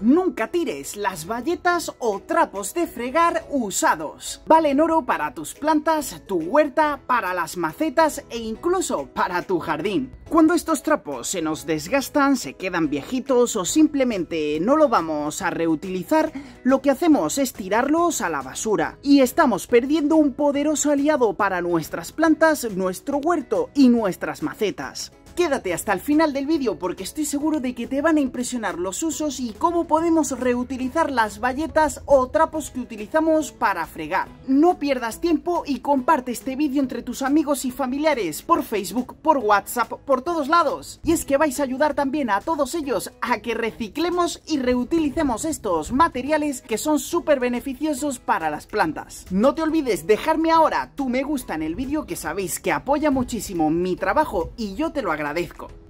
Nunca tires las bayetas o trapos de fregar usados. Valen oro para tus plantas, tu huerta, para las macetas e incluso para tu jardín. Cuando estos trapos se nos desgastan, se quedan viejitos o simplemente no lo vamos a reutilizar, lo que hacemos es tirarlos a la basura. Y estamos perdiendo un poderoso aliado para nuestras plantas, nuestro huerto y nuestras macetas. Quédate hasta el final del vídeo porque estoy seguro de que te van a impresionar los usos y cómo podemos reutilizar las bayetas o trapos que utilizamos para fregar. No pierdas tiempo y comparte este vídeo entre tus amigos y familiares por Facebook, por WhatsApp, por todos lados. Y es que vais a ayudar también a todos ellos a que reciclemos y reutilicemos estos materiales que son súper beneficiosos para las plantas. No te olvides dejarme ahora tu me gusta en el vídeo que sabéis que apoya muchísimo mi trabajo y yo te lo agradezco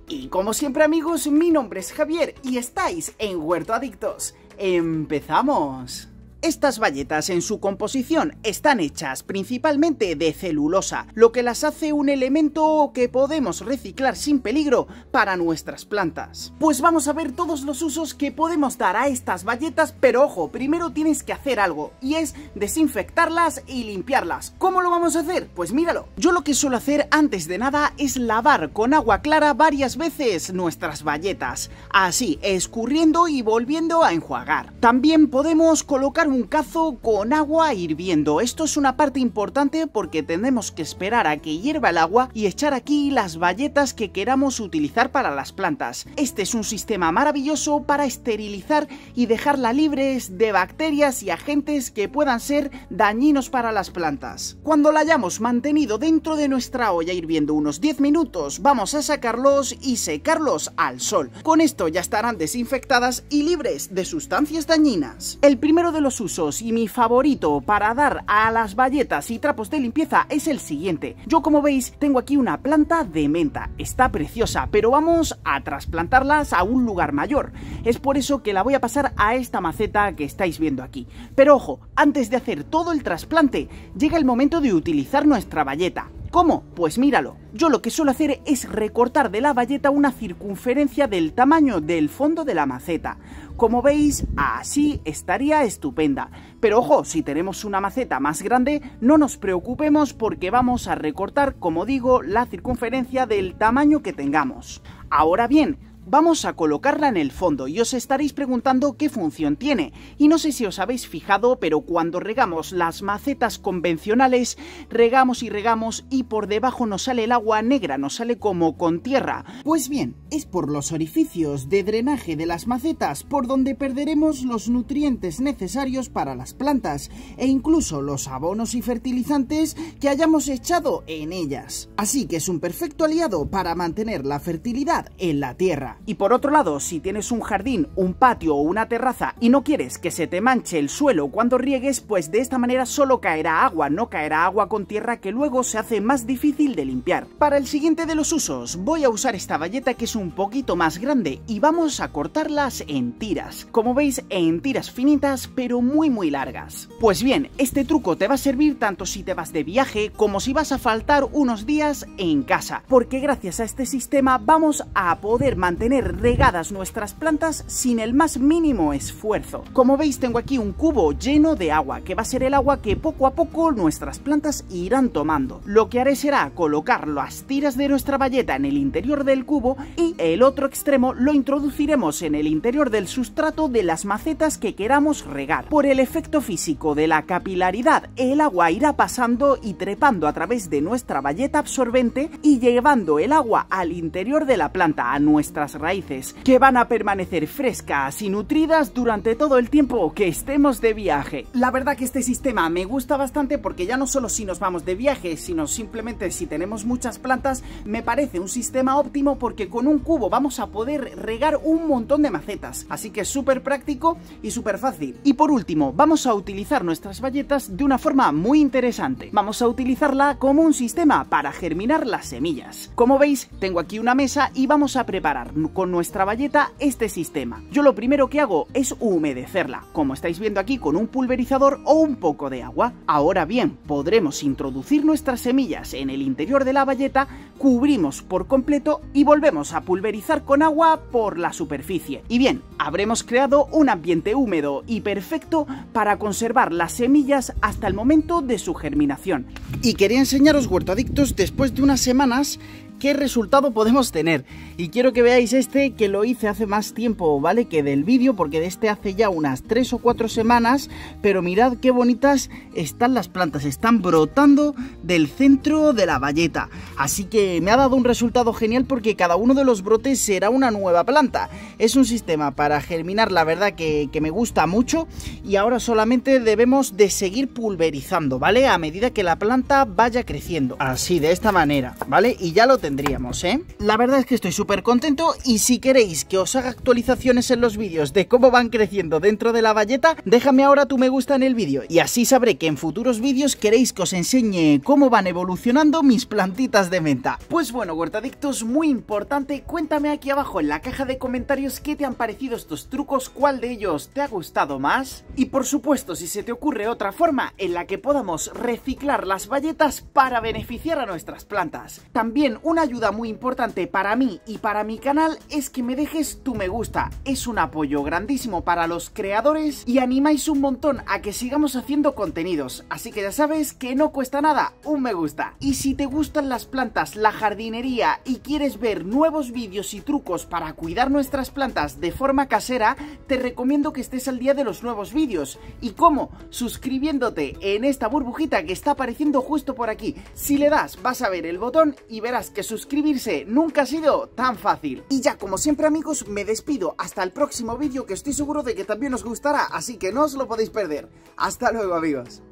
y como siempre amigos, mi nombre es Javier y estáis en Huerto Adictos. ¡Empezamos! Estas bayetas en su composición están hechas principalmente de celulosa, lo que las hace un elemento que podemos reciclar sin peligro para nuestras plantas. Pues vamos a ver todos los usos que podemos dar a estas bayetas, pero ojo, primero tienes que hacer algo, y es desinfectarlas y limpiarlas. ¿Cómo lo vamos a hacer? Pues míralo. Yo lo que suelo hacer antes de nada es lavar con agua clara varias veces nuestras bayetas, así escurriendo y volviendo a enjuagar. También podemos colocar un cazo con agua hirviendo. Esto es una parte importante porque tenemos que esperar a que hierva el agua y echar aquí las bayetas que queramos utilizar para las plantas. Este es un sistema maravilloso para esterilizar y dejarla libres de bacterias y agentes que puedan ser dañinos para las plantas. Cuando la hayamos mantenido dentro de nuestra olla hirviendo unos 10 minutos, vamos a sacarlos y secarlos al sol. Con esto ya estarán desinfectadas y libres de sustancias dañinas. El primero de los y mi favorito para dar a las bayetas y trapos de limpieza es el siguiente. Yo como veis tengo aquí una planta de menta, está preciosa, pero vamos a trasplantarlas a un lugar mayor. Es por eso que la voy a pasar a esta maceta que estáis viendo aquí. Pero ojo, antes de hacer todo el trasplante, llega el momento de utilizar nuestra bayeta. ¿Cómo? Pues míralo. Yo lo que suelo hacer es recortar de la valleta una circunferencia del tamaño del fondo de la maceta. Como veis, así estaría estupenda. Pero ojo, si tenemos una maceta más grande, no nos preocupemos porque vamos a recortar, como digo, la circunferencia del tamaño que tengamos. Ahora bien, Vamos a colocarla en el fondo y os estaréis preguntando qué función tiene. Y no sé si os habéis fijado, pero cuando regamos las macetas convencionales, regamos y regamos y por debajo nos sale el agua negra, nos sale como con tierra. Pues bien, es por los orificios de drenaje de las macetas por donde perderemos los nutrientes necesarios para las plantas e incluso los abonos y fertilizantes que hayamos echado en ellas. Así que es un perfecto aliado para mantener la fertilidad en la tierra. Y por otro lado, si tienes un jardín, un patio o una terraza y no quieres que se te manche el suelo cuando riegues, pues de esta manera solo caerá agua, no caerá agua con tierra que luego se hace más difícil de limpiar. Para el siguiente de los usos, voy a usar esta valleta que es un poquito más grande y vamos a cortarlas en tiras. Como veis, en tiras finitas pero muy muy largas. Pues bien, este truco te va a servir tanto si te vas de viaje como si vas a faltar unos días en casa, porque gracias a este sistema vamos a poder mantener tener regadas nuestras plantas sin el más mínimo esfuerzo. Como veis tengo aquí un cubo lleno de agua, que va a ser el agua que poco a poco nuestras plantas irán tomando. Lo que haré será colocar las tiras de nuestra bayeta en el interior del cubo y el otro extremo lo introduciremos en el interior del sustrato de las macetas que queramos regar. Por el efecto físico de la capilaridad, el agua irá pasando y trepando a través de nuestra valleta absorbente y llevando el agua al interior de la planta a nuestras raíces, que van a permanecer frescas y nutridas durante todo el tiempo que estemos de viaje. La verdad que este sistema me gusta bastante porque ya no solo si nos vamos de viaje, sino simplemente si tenemos muchas plantas, me parece un sistema óptimo porque con un cubo vamos a poder regar un montón de macetas, así que es súper práctico y súper fácil. Y por último, vamos a utilizar nuestras valletas de una forma muy interesante. Vamos a utilizarla como un sistema para germinar las semillas. Como veis, tengo aquí una mesa y vamos a preparar con, nuestra bayeta este sistema. Yo lo primero que hago es humedecerla, como estáis viendo aquí con un pulverizador o un poco de agua. Ahora bien, podremos introducir nuestras semillas en el interior de la bayeta, cubrimos por completo y volvemos a pulverizar con agua por la superficie. Y bien, habremos creado un ambiente húmedo y perfecto para conservar las semillas hasta el momento de su germinación. Y quería enseñaros, huertadictos, después de unas semanas qué resultado podemos tener. Y quiero que veáis este que lo hice hace más tiempo, ¿vale? Que del vídeo, porque de este hace ya unas 3 o 4 semanas. Pero mirad qué bonitas están las plantas, están brotando del centro de la valleta. Así que me ha dado un resultado genial porque cada uno de los brotes será una nueva planta. Es un sistema para germinar, la verdad que, me gusta mucho. Y ahora solamente debemos de seguir pulverizando, ¿vale? A medida que la planta vaya creciendo. Así, de esta manera, ¿vale? Y ya lo tenemos. ¿eh? La verdad es que estoy súper contento y si queréis que os haga actualizaciones en los vídeos de cómo van creciendo dentro de la valleta, déjame ahora tu me gusta en el vídeo y así sabré que en futuros vídeos queréis que os enseñe cómo van evolucionando mis plantitas de menta. Pues bueno, huertadictos, muy importante, cuéntame aquí abajo en la caja de comentarios qué te han parecido estos trucos, cuál de ellos te ha gustado más y por supuesto si se te ocurre otra forma en la que podamos reciclar las valletas para beneficiar a nuestras plantas. También un una ayuda muy importante para mí y para mi canal es que me dejes tu me gusta. Es un apoyo grandísimo para los creadores y animáis un montón a que sigamos haciendo contenidos. Así que ya sabes que no cuesta nada un me gusta. Y si te gustan las plantas, la jardinería y quieres ver nuevos vídeos y trucos para cuidar nuestras plantas de forma casera, te recomiendo que estés al día de los nuevos vídeos. ¿Y cómo? Suscribiéndote en esta burbujita que está apareciendo justo por aquí. Si le das, vas a ver el botón y verás que suscribirse nunca ha sido tan fácil. Y ya, como siempre amigos, me despido hasta el próximo vídeo que estoy seguro de que también os gustará, así que no os lo podéis perder. Hasta luego amigos.